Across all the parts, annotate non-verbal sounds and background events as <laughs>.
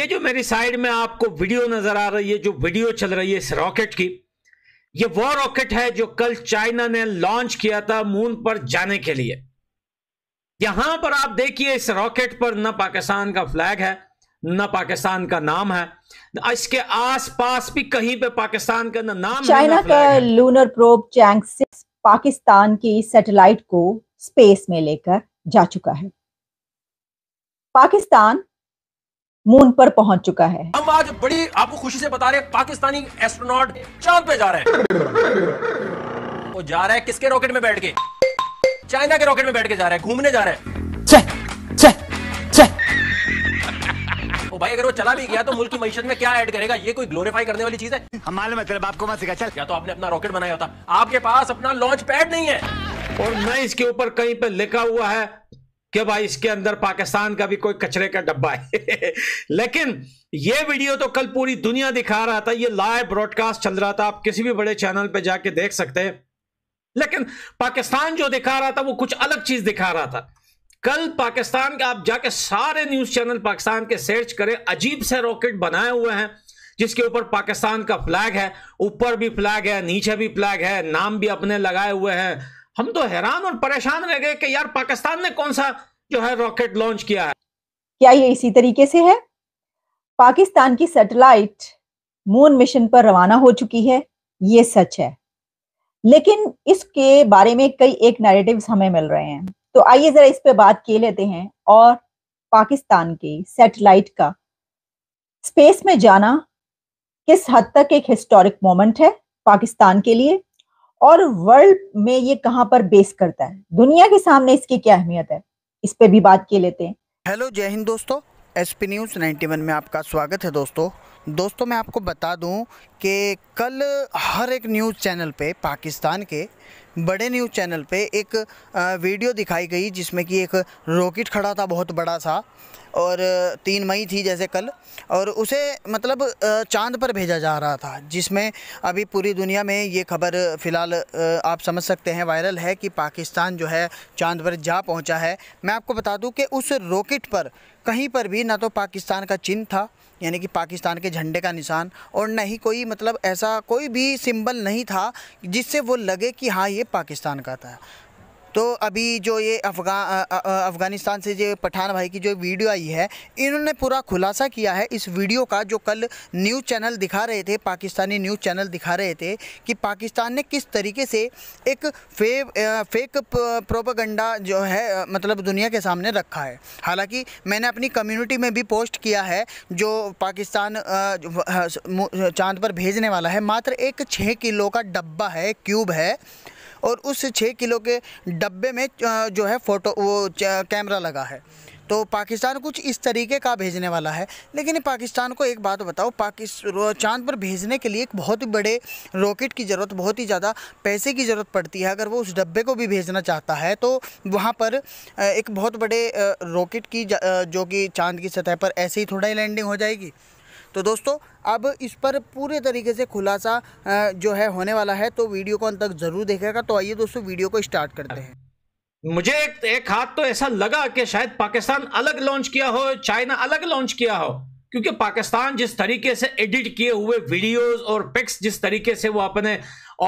ये जो मेरी साइड में आपको वीडियो नजर आ रही है जो वीडियो चल रही है इस रॉकेट की ये वो रॉकेट है जो कल चाइना ने लॉन्च किया था मून पर जाने के लिए यहां पर आप देखिए इस रॉकेट पर न पाकिस्तान का फ्लैग है न पाकिस्तान का नाम है इसके आसपास भी कहीं पे पाकिस्तान का ना नाम चाइना का लूनर प्रोब चैंग पाकिस्तान की सैटेलाइट को स्पेस में लेकर जा चुका है पाकिस्तान मून पर पहुंच चुका है हम आज बड़ी आपको खुशी से बता रहे हैं पाकिस्तानी एस्ट्रोनॉट चांद पे जा रहे हैं वो जा रहे हैं किसके रॉकेट में बैठ के चाइना के रॉकेट में बैठ के जा रहे हैं घूमने जा रहे हैं चे, चे, चे। ओ भाई अगर वो चला भी गया तो मुल्क की मीशत में क्या ऐड करेगा ये कोई ग्लोरीफाई करने वाली चीज है हमारे बाप को मत चल क्या तो आपने अपना रॉकेट बनाया होता आपके पास अपना लॉन्च पैड नहीं है और मैं इसके ऊपर कहीं पे लिखा हुआ है कि भाई इसके अंदर पाकिस्तान का भी कोई कचरे का डब्बा है <laughs> लेकिन ये वीडियो तो कल पूरी दुनिया दिखा रहा था ये लाइव ब्रॉडकास्ट चल रहा था आप किसी भी बड़े चैनल पर जाके देख सकते हैं लेकिन पाकिस्तान जो दिखा रहा था वो कुछ अलग चीज दिखा रहा था कल पाकिस्तान का आप जाके सारे न्यूज चैनल पाकिस्तान के सर्च करें अजीब से रॉकेट बनाए हुए हैं जिसके ऊपर पाकिस्तान का फ्लैग है ऊपर भी फ्लैग है नीचे भी फ्लैग है नाम भी अपने लगाए हुए हैं हम तो हैरान और परेशान रह गए कि यार पाकिस्तान ने कौन सा जो है रॉकेट लॉन्च किया है क्या ये इसी तरीके से है पाकिस्तान की सैटेलाइट मून मिशन पर रवाना हो चुकी है ये सच है लेकिन इसके बारे में कई एक नैरेटिव्स हमें मिल रहे हैं तो आइए जरा इस पे बात किए लेते हैं और पाकिस्तान की सैटेलाइट का स्पेस में जाना किस हद तक एक हिस्टोरिक मोमेंट है पाकिस्तान के लिए और वर्ल्ड में ये कहाँ पर बेस करता है दुनिया के सामने इसकी क्या अहमियत है इस पर भी बात के लेते हैं हेलो जय हिंद दोस्तों एस पी न्यूज़ नाइन्टी में आपका स्वागत है दोस्तों दोस्तों मैं आपको बता दूं कि कल हर एक न्यूज़ चैनल पे पाकिस्तान के बड़े न्यूज़ चैनल पे एक वीडियो दिखाई गई जिसमें कि एक रॉकेट खड़ा था बहुत बड़ा सा और तीन मई थी जैसे कल और उसे मतलब चांद पर भेजा जा रहा था जिसमें अभी पूरी दुनिया में ये खबर फ़िलहाल आप समझ सकते हैं वायरल है कि पाकिस्तान जो है चांद पर जा पहुंचा है मैं आपको बता दूं कि उस रॉकेट पर कहीं पर भी ना तो पाकिस्तान का चिन्ह था यानी कि पाकिस्तान के झंडे का निशान और न ही कोई मतलब ऐसा कोई भी सिंबल नहीं था जिससे वो लगे कि हाँ ये पाकिस्तान का था तो अभी जो ये अफगा अफ़गानिस्तान से जो पठान भाई की जो वीडियो आई है इन्होंने पूरा खुलासा किया है इस वीडियो का जो कल न्यूज़ चैनल दिखा रहे थे पाकिस्तानी न्यूज़ चैनल दिखा रहे थे कि पाकिस्तान ने किस तरीके से एक फे फेक प्रोपागंडा जो है मतलब दुनिया के सामने रखा है हालांकि मैंने अपनी कम्युनिटी में भी पोस्ट किया है जो पाकिस्तान चाँद पर भेजने वाला है मात्र एक छः किलो का डब्बा है क्यूब है और उस छः किलो के डब्बे में जो है फ़ोटो वो कैमरा लगा है तो पाकिस्तान कुछ इस तरीके का भेजने वाला है लेकिन पाकिस्तान को एक बात बताओ पाकिस्तान चांद पर भेजने के लिए एक बहुत बड़े रॉकेट की ज़रूरत बहुत ही ज़्यादा पैसे की ज़रूरत पड़ती है अगर वो उस डब्बे को भी भेजना चाहता है तो वहाँ पर एक बहुत बड़े रॉकेट की जो कि चांद की सतह पर ऐसे ही थोड़ा ही लैंडिंग हो जाएगी तो दोस्तों अब इस पर पूरे तरीके से खुलासा जो है होने वाला है तो वीडियो को अंत तक ज़रूर देखेगा तो आइए दोस्तों वीडियो को स्टार्ट करते हैं मुझे एक, एक हाथ तो ऐसा लगा कि शायद पाकिस्तान अलग लॉन्च किया हो चाइना अलग लॉन्च किया हो क्योंकि पाकिस्तान जिस तरीके से एडिट किए हुए वीडियोस और पिक्स जिस तरीके से वो अपने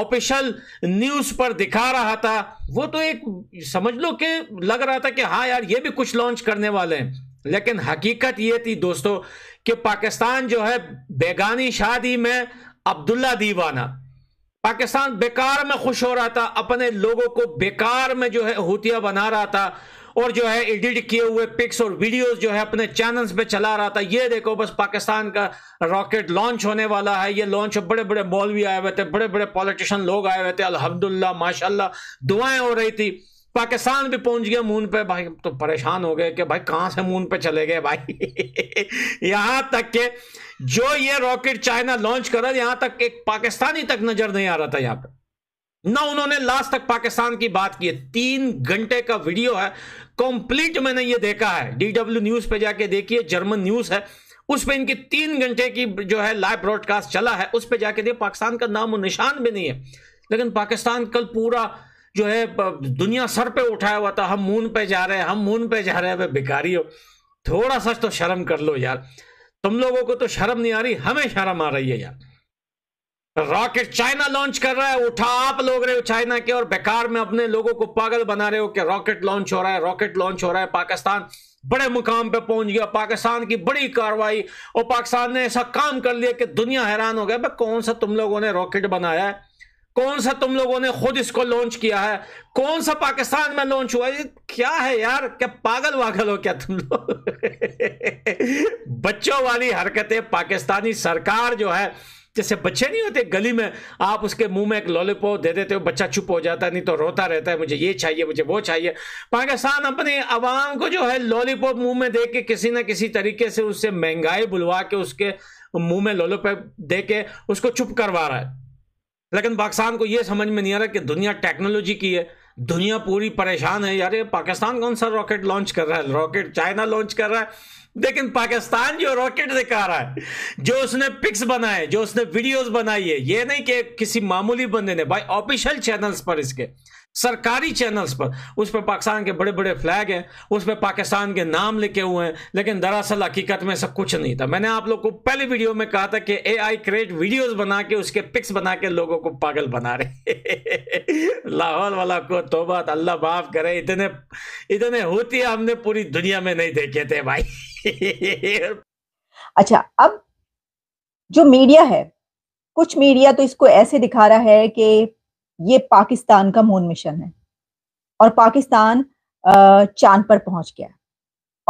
ऑफिशियल न्यूज पर दिखा रहा था वो तो एक समझ लो कि लग रहा था कि हाँ यार ये भी कुछ लॉन्च करने वाले हैं लेकिन हकीकत ये थी दोस्तों कि पाकिस्तान जो है बेगानी शादी में अब्दुल्ला दीवाना पाकिस्तान बेकार में खुश हो रहा था अपने लोगों को बेकार में जो है होतिया बना रहा था और जो है एडिट किए हुए पिक्स और वीडियोस जो है अपने चैनल्स पे चला रहा था ये देखो बस पाकिस्तान का रॉकेट लॉन्च होने वाला है ये लॉन्च बड़े बड़े मॉल भी आए हुए थे बड़े बड़े पॉलिटिशियन लोग आए हुए थे अलहमदुल्ला माशाल्लाह दुआएं हो रही थी पाकिस्तान भी पहुंच गया मून पे भाई तो परेशान हो गए कि भाई कहां से मून पे चले गए भाई <laughs> यहां तक के जो ये रॉकेट चाइना लॉन्च कर रहा यहां तक एक पाकिस्तानी तक नजर नहीं आ रहा था यहां पे ना उन्होंने लास्ट तक पाकिस्तान की बात की है तीन घंटे का वीडियो है कंप्लीट मैंने ये देखा है डीडब्ल्यू न्यूज पे जाके देखिए जर्मन न्यूज है उस पर इनकी तीन घंटे की जो है लाइव ब्रॉडकास्ट चला है उस पर जाके देखिए पाकिस्तान का नाम निशान भी नहीं है लेकिन पाकिस्तान कल पूरा जो है दुनिया सर पे उठाया हुआ था हम मून पे जा रहे हैं हम मून पे जा रहे हैं वे भिखारी हो थोड़ा सा तो शर्म कर लो यार तुम लोगों को तो शर्म नहीं आ रही हमें शर्म आ रही है यार रॉकेट चाइना लॉन्च कर रहा है उठा आप लोग रहे हो चाइना के और बेकार में अपने लोगों को पागल बना रहे हो कि रॉकेट लॉन्च हो रहा है रॉकेट लॉन्च हो रहा है पाकिस्तान बड़े मुकाम पे पहुंच गया पाकिस्तान की बड़ी कार्रवाई और पाकिस्तान ने ऐसा काम कर लिया कि दुनिया हैरान हो गया भाई कौन सा तुम लोगों ने रॉकेट बनाया है कौन सा तुम लोगों ने खुद इसको लॉन्च किया है कौन सा पाकिस्तान में लॉन्च हुआ है क्या है यार क्या पागल वागल हो क्या तुम लोग बच्चों वाली हरकतें पाकिस्तानी सरकार जो है जैसे बच्चे नहीं होते गली में आप उसके मुंह में एक लॉलीपॉप दे देते हो बच्चा चुप हो जाता है नहीं तो रोता रहता है मुझे ये चाहिए मुझे वो चाहिए पाकिस्तान अपने आवाम को जो है लॉलीपॉप मुंह में दे के किसी ना किसी तरीके से उससे महंगाई बुलवा के उसके मुंह में लॉलीपॉप दे के उसको चुप करवा रहा है लेकिन पाकिस्तान को यह समझ में नहीं आ रहा कि दुनिया टेक्नोलॉजी की है दुनिया पूरी परेशान है यार ये पाकिस्तान कौन सा रॉकेट लॉन्च कर रहा है रॉकेट चाइना लॉन्च कर रहा है लेकिन पाकिस्तान जो रॉकेट दिखा रहा है जो उसने पिक्स बनाए जो उसने वीडियोस बनाई है ये नहीं कि किसी मामूली बंदे ने भाई ऑफिशियल चैनल्स पर इसके सरकारी चैनल्स पर उस पर पाकिस्तान के बड़े बड़े फ्लैग हैं उस पर पाकिस्तान के नाम लिखे हुए हैं लेकिन दरअसल हकीकत में सब कुछ नहीं था मैंने आप लोग को पहले वीडियो में कहा था कि ए आई क्रिएट वीडियोज बना के उसके पिक्स बना के लोगों को पागल बना रहे <laughs> लाहौल वाला को तो बात अल्लाह माफ करे इतने इतने होती हमने पूरी दुनिया में नहीं देखे थे भाई <laughs> अच्छा अब जो मीडिया है कुछ मीडिया तो इसको ऐसे दिखा रहा है कि ये पाकिस्तान का मून मिशन है और पाकिस्तान चांद पर पहुंच गया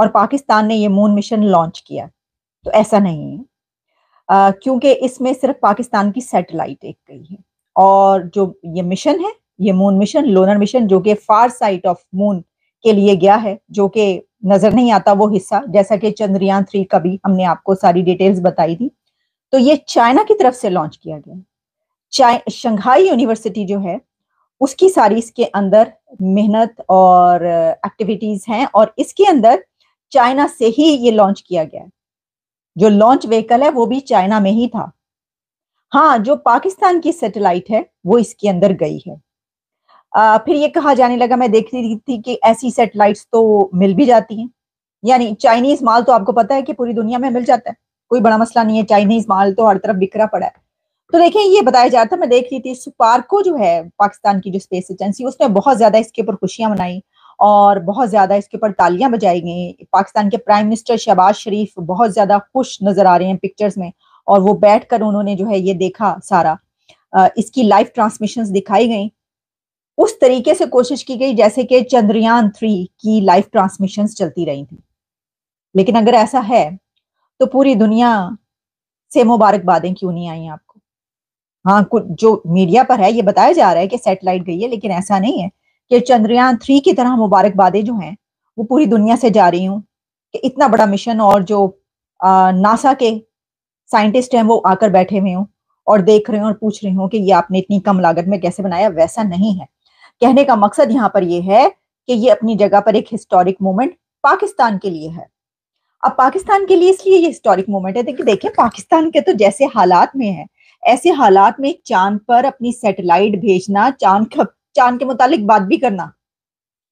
और पाकिस्तान ने ये मून मिशन लॉन्च किया तो ऐसा नहीं है क्योंकि इसमें सिर्फ पाकिस्तान की सैटेलाइट एक गई है और जो ये मिशन है ये मून मिशन लोनर मिशन जो कि फार साइट ऑफ मून के लिए गया है जो कि नजर नहीं आता वो हिस्सा जैसा कि चंद्रयान थ्री का भी हमने आपको सारी डिटेल्स बताई थी तो ये चाइना की तरफ से लॉन्च किया गया शंघाई यूनिवर्सिटी जो है उसकी सारी इसके अंदर मेहनत और एक्टिविटीज uh, हैं और इसके अंदर चाइना से ही ये लॉन्च किया गया है जो लॉन्च व्हीकल है वो भी चाइना में ही था हाँ जो पाकिस्तान की सैटेलाइट है वो इसके अंदर गई है आ, फिर ये कहा जाने लगा मैं देख रही थी कि ऐसी सैटेलाइट्स तो मिल भी जाती हैं यानी चाइनीज माल तो आपको पता है कि पूरी दुनिया में मिल जाता है कोई बड़ा मसला नहीं है चाइनीज माल तो हर तरफ बिखरा पड़ा है तो देखें ये बताया जा रहा था मैं देख रही थी सुपार्को जो है पाकिस्तान की जो स्पेस एजेंसी उसने बहुत ज्यादा इसके ऊपर खुशियां मनाई और बहुत ज्यादा इसके ऊपर तालियां बजाई गई पाकिस्तान के प्राइम मिनिस्टर शहबाज शरीफ बहुत ज्यादा खुश नजर आ रहे हैं पिक्चर्स में और वो बैठ कर उन्होंने जो है ये देखा सारा इसकी लाइव ट्रांसमिशन दिखाई गई उस तरीके से कोशिश की गई जैसे कि चंद्रयान थ्री की लाइव ट्रांसमिशन चलती रही थी लेकिन अगर ऐसा है तो पूरी दुनिया से मुबारकबादें क्यों नहीं आई आपको हाँ कुछ जो मीडिया पर है ये बताया जा रहा है कि सेटेलाइट गई है लेकिन ऐसा नहीं है कि चंद्रयान थ्री की तरह मुबारकबादें जो हैं वो पूरी दुनिया से जा रही हूँ कि इतना बड़ा मिशन और जो आ, नासा के साइंटिस्ट हैं वो आकर बैठे हुए हों और देख रहे हूँ और पूछ रहे हूँ कि ये आपने इतनी कम लागत में कैसे बनाया वैसा नहीं है कहने का मकसद यहाँ पर यह है कि ये अपनी जगह पर एक हिस्टोरिक मोमेंट पाकिस्तान के लिए है अब पाकिस्तान के लिए इसलिए ये हिस्टोरिक मोमेंट है देखिए देखिए पाकिस्तान के तो जैसे हालात में है ऐसे हालात में चांद पर अपनी सैटेलाइट भेजना चांद चांद के मुतालिक बात भी करना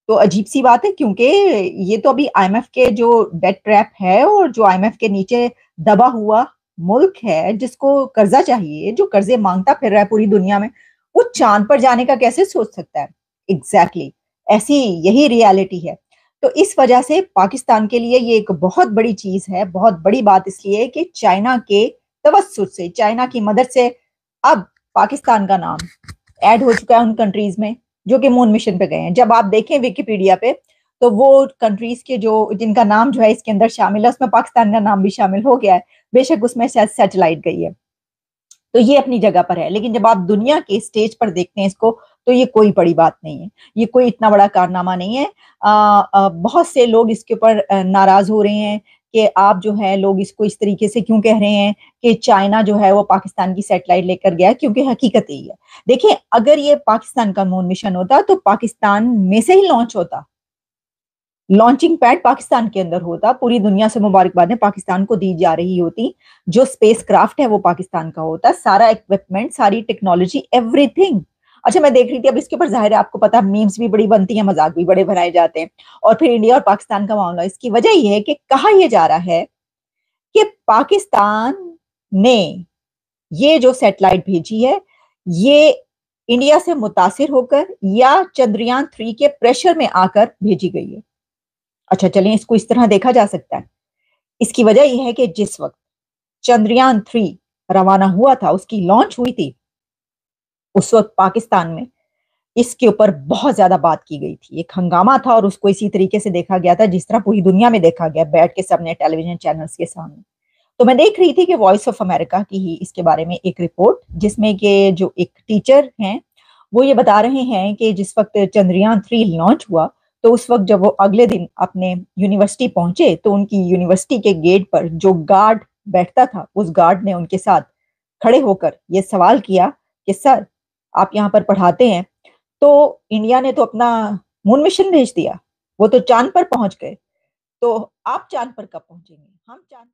तो अजीब सी बात है क्योंकि ये तो अभी आईएमएफ के जो डेट ट्रैप है और जो आईएमएफ के नीचे दबा हुआ मुल्क है जिसको कर्जा चाहिए जो कर्जे मांगता फिर रहा है पूरी दुनिया में वो चांद पर जाने का कैसे सोच सकता है एग्जैक्टली exactly. ऐसी यही रियलिटी है तो इस वजह से पाकिस्तान के लिए ये एक बहुत बड़ी चीज है बहुत बड़ी बात इसलिए कि चाइना के तवसुर से चाइना की मदद से अब पाकिस्तान का नाम ऐड हो चुका है उन कंट्रीज में जो कि मून मिशन पे गए हैं जब आप देखें विकीपीडिया पे तो वो कंट्रीज के जो जिनका नाम जो है इसके अंदर शामिल है उसमें पाकिस्तान का नाम भी शामिल हो गया है बेशक उसमें सेटेलाइट गई है तो ये अपनी जगह पर है लेकिन जब आप दुनिया के स्टेज पर देखते हैं इसको तो ये कोई बड़ी बात नहीं है ये कोई इतना बड़ा कारनामा नहीं है आ, आ, बहुत से लोग इसके ऊपर नाराज हो रहे हैं कि आप जो है लोग इसको इस तरीके से क्यों कह रहे हैं कि चाइना जो है वो पाकिस्तान की सेटेलाइट लेकर गया क्योंकि हकीकत यही है देखिए अगर ये पाकिस्तान का मून मिशन होता तो पाकिस्तान में से ही लॉन्च होता लॉन्चिंग पैड पाकिस्तान के अंदर होता पूरी दुनिया से मुबारकबाद पाकिस्तान को दी जा रही होती जो स्पेस क्राफ्ट है वो पाकिस्तान का होता सारा इक्विपमेंट सारी टेक्नोलॉजी एवरीथिंग अच्छा मैं देख रही थी अब इसके ऊपर जाहिर है आपको पता है मीम्स भी बड़ी बनती है मजाक भी बड़े बनाए जाते हैं और फिर इंडिया और पाकिस्तान का मामला इसकी वजह यह है कि कहा यह जा रहा है कि पाकिस्तान ने ये जो सैटेलाइट भेजी है ये इंडिया से मुतासिर होकर या चंद्रयान थ्री के प्रेशर में आकर भेजी गई है अच्छा चलिए इसको इस तरह देखा जा सकता है इसकी वजह यह है कि जिस वक्त चंद्रयान थ्री रवाना हुआ था उसकी लॉन्च हुई थी उस वक्त पाकिस्तान में इसके ऊपर बहुत ज्यादा बात की गई थी एक हंगामा था और उसको इसी तरीके से देखा गया था जिस तरह पूरी दुनिया में देखा गया बैठ के सबने टेलीविजन चैनल्स के सामने तो मैं देख रही थी कि वॉइस ऑफ अमेरिका की ही इसके बारे में एक रिपोर्ट जिसमें कि जो एक टीचर हैं वो ये बता रहे हैं कि जिस वक्त चंद्रयान थ्री लॉन्च हुआ तो उस वक्त जब वो अगले दिन अपने यूनिवर्सिटी पहुंचे तो उनकी यूनिवर्सिटी के गेट पर जो गार्ड बैठता था उस गार्ड ने उनके साथ खड़े होकर ये सवाल किया कि सर आप यहाँ पर पढ़ाते हैं तो इंडिया ने तो अपना मून मिशन भेज दिया वो तो चांद पर पहुंच गए तो आप चांद पर कब पहुंचेंगे हम चांद